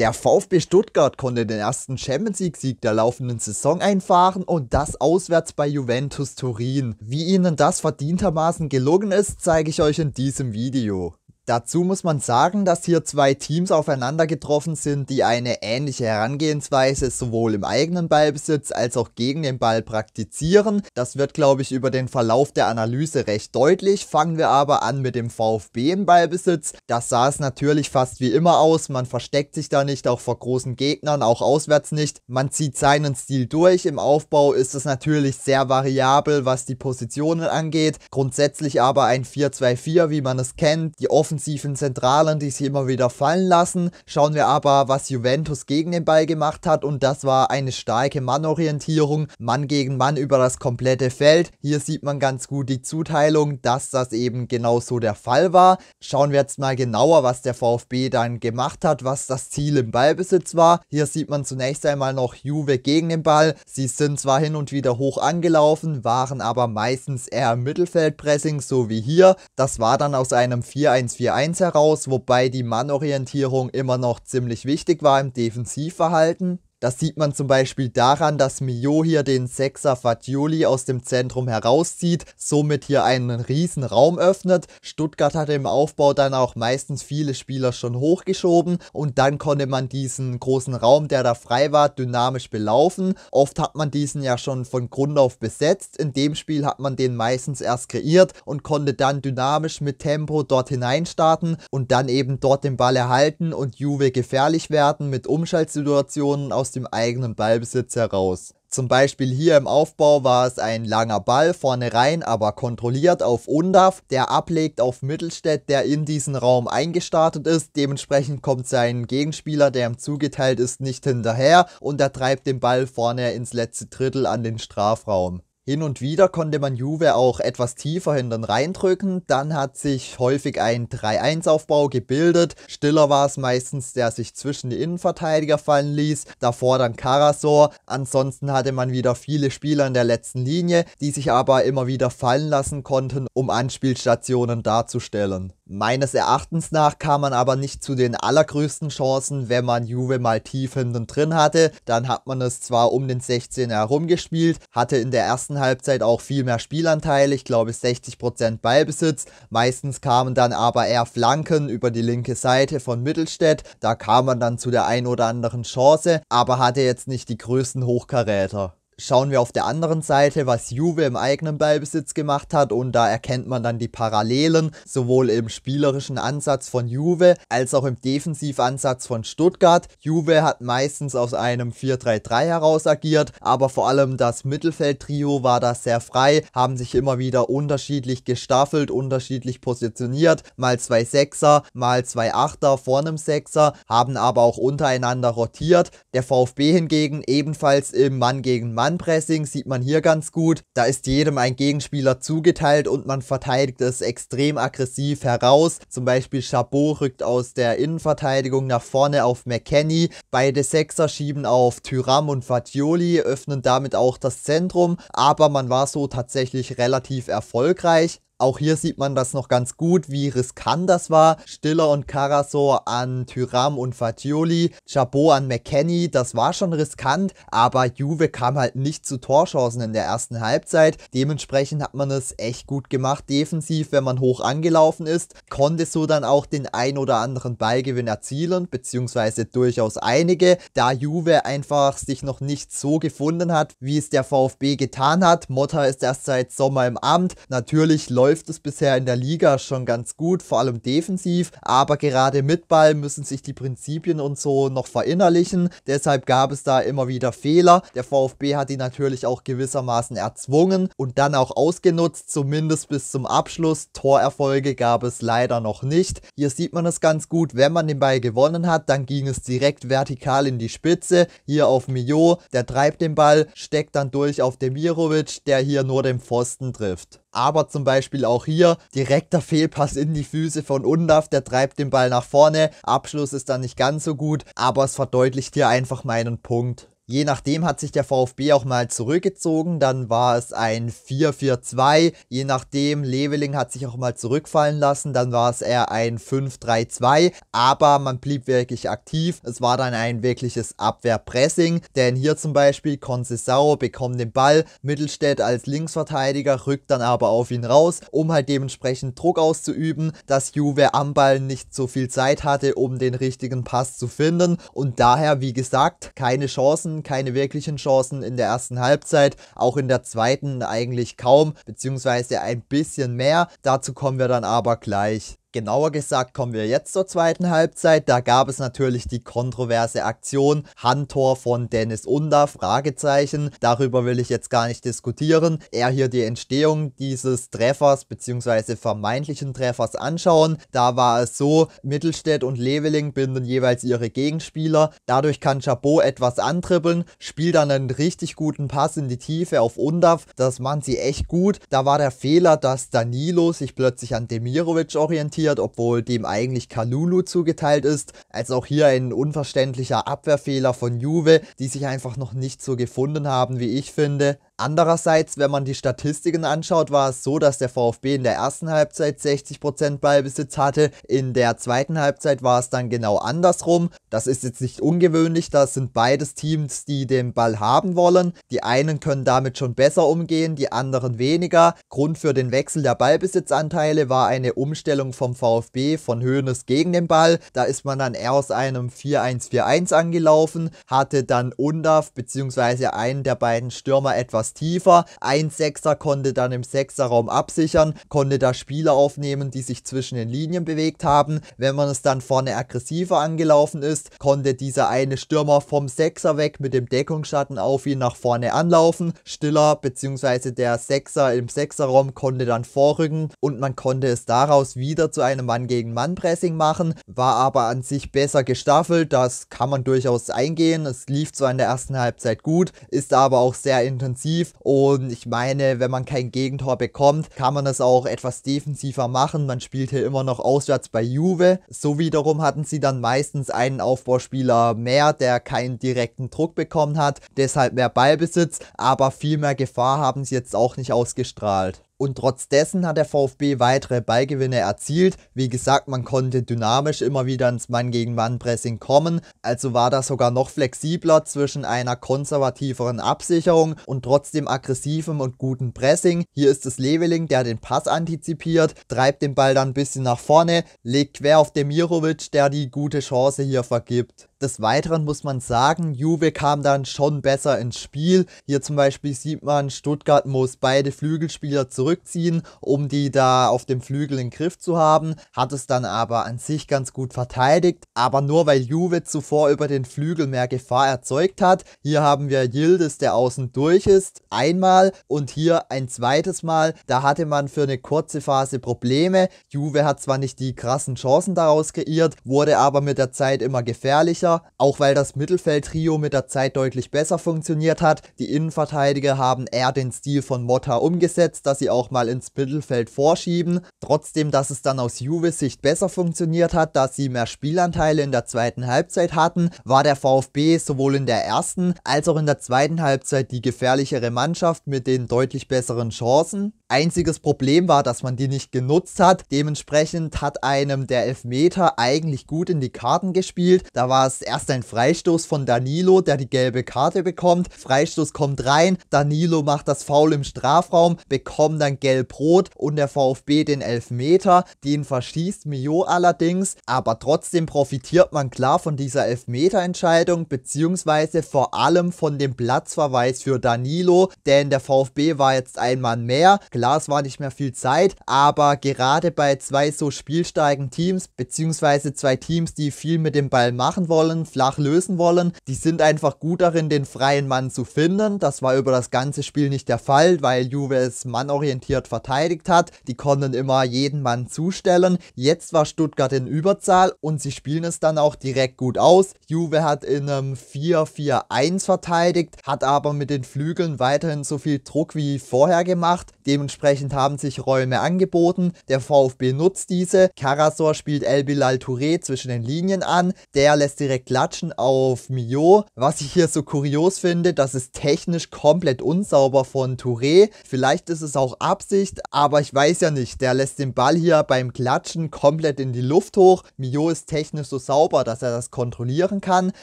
Der VfB Stuttgart konnte den ersten Champions League-Sieg der laufenden Saison einfahren und das auswärts bei Juventus Turin. Wie ihnen das verdientermaßen gelungen ist, zeige ich euch in diesem Video. Dazu muss man sagen, dass hier zwei Teams aufeinander getroffen sind, die eine ähnliche Herangehensweise sowohl im eigenen Ballbesitz als auch gegen den Ball praktizieren. Das wird, glaube ich, über den Verlauf der Analyse recht deutlich. Fangen wir aber an mit dem VfB im Ballbesitz. Das sah es natürlich fast wie immer aus. Man versteckt sich da nicht, auch vor großen Gegnern, auch auswärts nicht. Man zieht seinen Stil durch. Im Aufbau ist es natürlich sehr variabel, was die Positionen angeht. Grundsätzlich aber ein 4-2-4, wie man es kennt. Die Offensive defensiven Zentralern, die sie immer wieder fallen lassen. Schauen wir aber, was Juventus gegen den Ball gemacht hat und das war eine starke Mannorientierung, Mann gegen Mann über das komplette Feld. Hier sieht man ganz gut die Zuteilung, dass das eben genau so der Fall war. Schauen wir jetzt mal genauer, was der VfB dann gemacht hat, was das Ziel im Ballbesitz war. Hier sieht man zunächst einmal noch Juve gegen den Ball. Sie sind zwar hin und wieder hoch angelaufen, waren aber meistens eher im Mittelfeldpressing, so wie hier. Das war dann aus einem 4-1-4 4-1 heraus, wobei die Mannorientierung immer noch ziemlich wichtig war im Defensivverhalten. Das sieht man zum Beispiel daran, dass Mio hier den Sechser Fagioli aus dem Zentrum herauszieht, somit hier einen riesen Raum öffnet. Stuttgart hatte im Aufbau dann auch meistens viele Spieler schon hochgeschoben und dann konnte man diesen großen Raum, der da frei war, dynamisch belaufen. Oft hat man diesen ja schon von Grund auf besetzt. In dem Spiel hat man den meistens erst kreiert und konnte dann dynamisch mit Tempo dort hinein starten und dann eben dort den Ball erhalten und Juve gefährlich werden mit Umschaltsituationen aus aus dem eigenen Ballbesitz heraus. Zum Beispiel hier im Aufbau war es ein langer Ball vorne rein, aber kontrolliert auf Undav, der ablegt auf Mittelstädt, der in diesen Raum eingestartet ist. Dementsprechend kommt sein Gegenspieler, der ihm zugeteilt ist, nicht hinterher und er treibt den Ball vorne ins letzte Drittel an den Strafraum. Hin und wieder konnte man Juve auch etwas tiefer hinten reindrücken, dann hat sich häufig ein 3-1-Aufbau gebildet. Stiller war es meistens, der sich zwischen die Innenverteidiger fallen ließ, davor dann Karasor. Ansonsten hatte man wieder viele Spieler in der letzten Linie, die sich aber immer wieder fallen lassen konnten, um Anspielstationen darzustellen. Meines Erachtens nach kam man aber nicht zu den allergrößten Chancen, wenn man Juve mal tief hinten drin hatte. Dann hat man es zwar um den 16er herum gespielt, hatte in der ersten Halbzeit auch viel mehr Spielanteile, ich glaube 60% Ballbesitz. Meistens kamen dann aber eher Flanken über die linke Seite von Mittelstädt. Da kam man dann zu der ein oder anderen Chance, aber hatte jetzt nicht die größten Hochkaräter schauen wir auf der anderen Seite, was Juve im eigenen Ballbesitz gemacht hat und da erkennt man dann die Parallelen, sowohl im spielerischen Ansatz von Juve als auch im Defensivansatz von Stuttgart. Juve hat meistens aus einem 4-3-3 heraus agiert, aber vor allem das Mittelfeldtrio war da sehr frei, haben sich immer wieder unterschiedlich gestaffelt, unterschiedlich positioniert, mal zwei Sechser, mal zwei Achter vor einem Sechser, haben aber auch untereinander rotiert. Der VfB hingegen ebenfalls im Mann gegen Mann run sieht man hier ganz gut. Da ist jedem ein Gegenspieler zugeteilt und man verteidigt es extrem aggressiv heraus. Zum Beispiel Chabot rückt aus der Innenverteidigung nach vorne auf McKenny. Beide Sechser schieben auf Tyram und Fagioli, öffnen damit auch das Zentrum. Aber man war so tatsächlich relativ erfolgreich. Auch hier sieht man das noch ganz gut, wie riskant das war. Stiller und Karasor an Tyram und Fatioli, Chabot an McKenny, das war schon riskant, aber Juve kam halt nicht zu Torchancen in der ersten Halbzeit. Dementsprechend hat man es echt gut gemacht, defensiv, wenn man hoch angelaufen ist, konnte so dann auch den ein oder anderen Ballgewinn erzielen, beziehungsweise durchaus einige, da Juve einfach sich noch nicht so gefunden hat, wie es der VfB getan hat. Motta ist erst seit Sommer im Amt, natürlich läuft läuft es bisher in der Liga schon ganz gut, vor allem defensiv, aber gerade mit Ball müssen sich die Prinzipien und so noch verinnerlichen. Deshalb gab es da immer wieder Fehler. Der VfB hat die natürlich auch gewissermaßen erzwungen und dann auch ausgenutzt, zumindest bis zum Abschluss. Torerfolge gab es leider noch nicht. Hier sieht man es ganz gut, wenn man den Ball gewonnen hat, dann ging es direkt vertikal in die Spitze. Hier auf Mio, der treibt den Ball, steckt dann durch auf Demirovic, der hier nur den Pfosten trifft. Aber zum Beispiel auch hier direkter Fehlpass in die Füße von Undav, der treibt den Ball nach vorne. Abschluss ist dann nicht ganz so gut, aber es verdeutlicht hier einfach meinen Punkt. Je nachdem hat sich der VfB auch mal zurückgezogen, dann war es ein 4-4-2. Je nachdem, Leveling hat sich auch mal zurückfallen lassen, dann war es eher ein 5-3-2. Aber man blieb wirklich aktiv. Es war dann ein wirkliches Abwehrpressing, denn hier zum Beispiel Concesao bekommt den Ball, Mittelstädt als Linksverteidiger rückt dann aber auf ihn raus, um halt dementsprechend Druck auszuüben, dass Juve am Ball nicht so viel Zeit hatte, um den richtigen Pass zu finden. Und daher, wie gesagt, keine Chancen keine wirklichen Chancen in der ersten Halbzeit, auch in der zweiten eigentlich kaum, beziehungsweise ein bisschen mehr. Dazu kommen wir dann aber gleich. Genauer gesagt kommen wir jetzt zur zweiten Halbzeit. Da gab es natürlich die kontroverse Aktion Handtor von Dennis Unda, Fragezeichen. Darüber will ich jetzt gar nicht diskutieren. Eher hier die Entstehung dieses Treffers bzw. vermeintlichen Treffers anschauen. Da war es so, Mittelstädt und Leveling binden jeweils ihre Gegenspieler. Dadurch kann Chabot etwas antrippeln, spielt dann einen richtig guten Pass in die Tiefe auf Undav. Das machen sie echt gut. Da war der Fehler, dass Danilo sich plötzlich an Demirovic orientiert markiert, obwohl dem eigentlich Kalulu zugeteilt ist. Also auch hier ein unverständlicher Abwehrfehler von Juve, die sich einfach noch nicht so gefunden haben, wie ich finde. Andererseits, wenn man die Statistiken anschaut, war es so, dass der VfB in der ersten Halbzeit 60% Ballbesitz hatte, in der zweiten Halbzeit war es dann genau andersrum. Das ist jetzt nicht ungewöhnlich, das sind beides Teams, die den Ball haben wollen. Die einen können damit schon besser umgehen, die anderen weniger. Grund für den Wechsel der Ballbesitzanteile war eine Umstellung vom VfB von Höhnes gegen den Ball. Da ist man dann eher aus einem 4-1-4-1 angelaufen, hatte dann Undaf bzw. einen der beiden Stürmer etwas etwas tiefer. Ein Sechser konnte dann im Sechserraum absichern, konnte da Spieler aufnehmen, die sich zwischen den Linien bewegt haben. Wenn man es dann vorne aggressiver angelaufen ist, konnte dieser eine Stürmer vom Sechser weg mit dem Deckungsschatten auf ihn nach vorne anlaufen. Stiller bzw. der Sechser im Sechserraum konnte dann vorrücken und man konnte es daraus wieder zu einem Mann gegen Mann Pressing machen, war aber an sich besser gestaffelt, das kann man durchaus eingehen. Es lief zwar in der ersten Halbzeit gut, ist aber auch sehr intensiv offensiv. Und ich meine, wenn man kein Gegentor bekommt, kann man das auch etwas defensiver machen. Man spielt hier immer noch auswärts bei Juve. So wiederum hatten sie dann meistens einen Aufbauspieler mehr, der keinen direkten Druck bekommen hat. Deshalb mehr Ballbesitz, aber viel mehr Gefahr haben sie jetzt auch nicht ausgestrahlt. Und trotz dessen hat der VfB weitere Ballgewinne erzielt. Wie gesagt, man konnte dynamisch immer wieder ins Mann-gegen-Mann-Pressing kommen. Also war das sogar noch flexibler zwischen einer konservativeren Absicherung und trotzdem aggressivem und gutem Pressing. Hier ist es Leveling, der den Pass antizipiert, treibt den Ball dann ein bisschen nach vorne, legt quer auf Demirovic, der die gute Chance hier vergibt. Des Weiteren muss man sagen, Juve kam dann schon besser ins Spiel. Hier zum Beispiel sieht man, Stuttgart muss beide Flügelspieler zurück zurückziehen, um die da auf dem Flügel in den Griff zu haben, hat es dann aber an sich ganz gut verteidigt, aber nur weil Juve zuvor über den Flügel mehr Gefahr erzeugt hat. Hier haben wir Yildiz, der außen durch ist, einmal und hier ein zweites Mal. Da hatte man für eine kurze Phase Probleme. Juve hat zwar nicht die krassen Chancen daraus geirrt, wurde aber mit der Zeit immer gefährlicher, auch weil das Mittelfeld-Trio mit der Zeit deutlich besser funktioniert hat. Die Innenverteidiger haben eher den Stil von Motta umgesetzt, dass sie auch auch mal ins Mittelfeld vorschieben. Trotzdem, dass es dann aus Juves Sicht besser funktioniert hat, dass sie mehr Spielanteile in der zweiten Halbzeit hatten, war der VfB sowohl in der ersten als auch in der zweiten Halbzeit die gefährlichere Mannschaft mit den deutlich besseren Chancen. Einziges Problem war, dass man die nicht genutzt hat. Dementsprechend hat einem der Elfmeter eigentlich gut in die Karten gespielt. Da war es erst ein Freistoß von Danilo, der die gelbe Karte bekommt. Freistoß kommt rein, Danilo macht das Foul im Strafraum, bekommt dann gelb-rot und der VfB den Elfmeter. Den verschießt Mio allerdings, aber trotzdem profitiert man klar von dieser Elfmeterentscheidung beziehungsweise vor allem von dem Platzverweis für Danilo, denn der VfB war jetzt ein Mann mehr. Klar, es war nicht mehr viel Zeit, aber gerade bei zwei so spielstarken Teams, beziehungsweise zwei Teams, die viel mit dem Ball machen wollen, flach lösen wollen, die sind einfach gut darin, den freien Mann zu finden. Das war über das ganze Spiel nicht der Fall, weil Juve es mannorientiert verteidigt hat. Die konnten immer jeden Mann zustellen. Jetzt war Stuttgart in Überzahl und sie spielen es dann auch direkt gut aus. Juve hat in einem 4-4-1 verteidigt, hat aber mit den Flügeln weiterhin so viel Druck wie vorher gemacht. Dementsprechend Dementsprechend haben sich Räume angeboten. Der VfB nutzt diese. Karasor spielt El Bilal Touré zwischen den Linien an. Der lässt direkt klatschen auf Mio. Was ich hier so kurios finde, das ist technisch komplett unsauber von Touré. Vielleicht ist es auch Absicht, aber ich weiß ja nicht. Der lässt den Ball hier beim Klatschen komplett in die Luft hoch. Mio ist technisch so sauber, dass er das kontrollieren kann.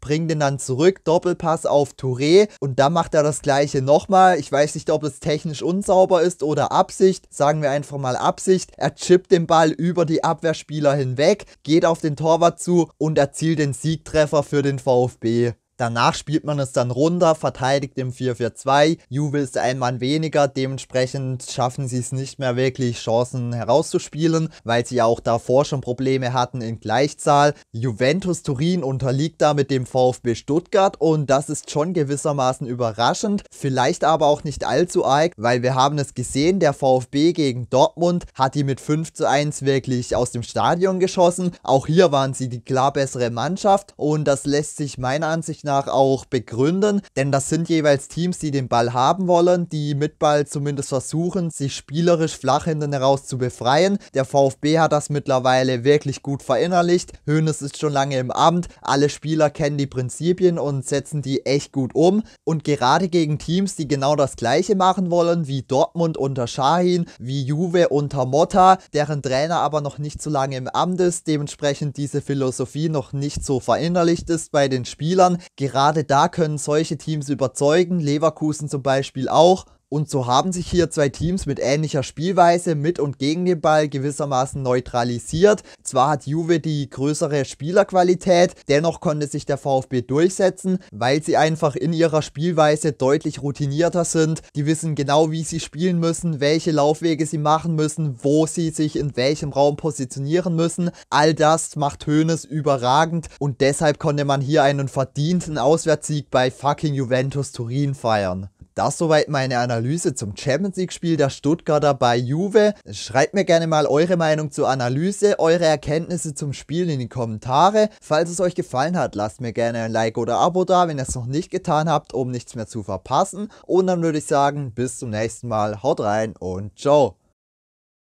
Bringt ihn dann zurück, Doppelpass auf Touré und dann macht er das gleiche nochmal. Ich weiß nicht, ob es technisch unsauber ist oder Absicht, sagen wir einfach mal Absicht. Er chippt den Ball über die Abwehrspieler hinweg, geht auf den Torwart zu und erzielt den Siegtreffer für den VfB. Danach spielt man es dann runter, verteidigt im 4-4-2. Juve ist ein Mann weniger, dementsprechend schaffen sie es nicht mehr wirklich, Chancen herauszuspielen, weil sie ja auch davor schon Probleme hatten in Gleichzahl. Juventus Turin unterliegt da mit dem VfB Stuttgart und das ist schon gewissermaßen überraschend, vielleicht aber auch nicht allzu arg, weil wir haben es gesehen, der VfB gegen Dortmund hat die mit 5 zu 1 wirklich aus dem Stadion geschossen. Auch hier waren sie die klar bessere Mannschaft und das lässt sich meiner Ansicht nach nach auch begründen, denn das sind jeweils Teams, die den Ball haben wollen, die mit Ball zumindest versuchen, sich spielerisch flach hinten heraus zu befreien. Der VfB hat das mittlerweile wirklich gut verinnerlicht. Hönes ist schon lange im Amt, alle Spieler kennen die Prinzipien und setzen die echt gut um. Und gerade gegen Teams, die genau das gleiche machen wollen, wie Dortmund unter Shahin, wie Juve unter Motta, deren Trainer aber noch nicht so lange im Amt ist, dementsprechend diese Philosophie noch nicht so verinnerlicht ist bei den Spielern, Gerade da können solche Teams überzeugen, Leverkusen zum Beispiel auch, und so haben sich hier zwei Teams mit ähnlicher Spielweise mit und gegen den Ball gewissermaßen neutralisiert. Zwar hat Juve die größere Spielerqualität, dennoch konnte sich der VfB durchsetzen, weil sie einfach in ihrer Spielweise deutlich routinierter sind. Die wissen genau, wie sie spielen müssen, welche Laufwege sie machen müssen, wo sie sich in welchem Raum positionieren müssen. All das macht Hoeneß überragend und deshalb konnte man hier einen verdienten Auswärtssieg bei fucking Juventus Turin feiern. Das soweit meine Analyse zum Champions League Spiel der Stuttgarter bei Juve. Schreibt mir gerne mal eure Meinung zur Analyse, eure Erkenntnisse zum Spiel in die Kommentare. Falls es euch gefallen hat, lasst mir gerne ein Like oder Abo da, wenn ihr es noch nicht getan habt, um nichts mehr zu verpassen. Und dann würde ich sagen, bis zum nächsten Mal. Haut rein und ciao.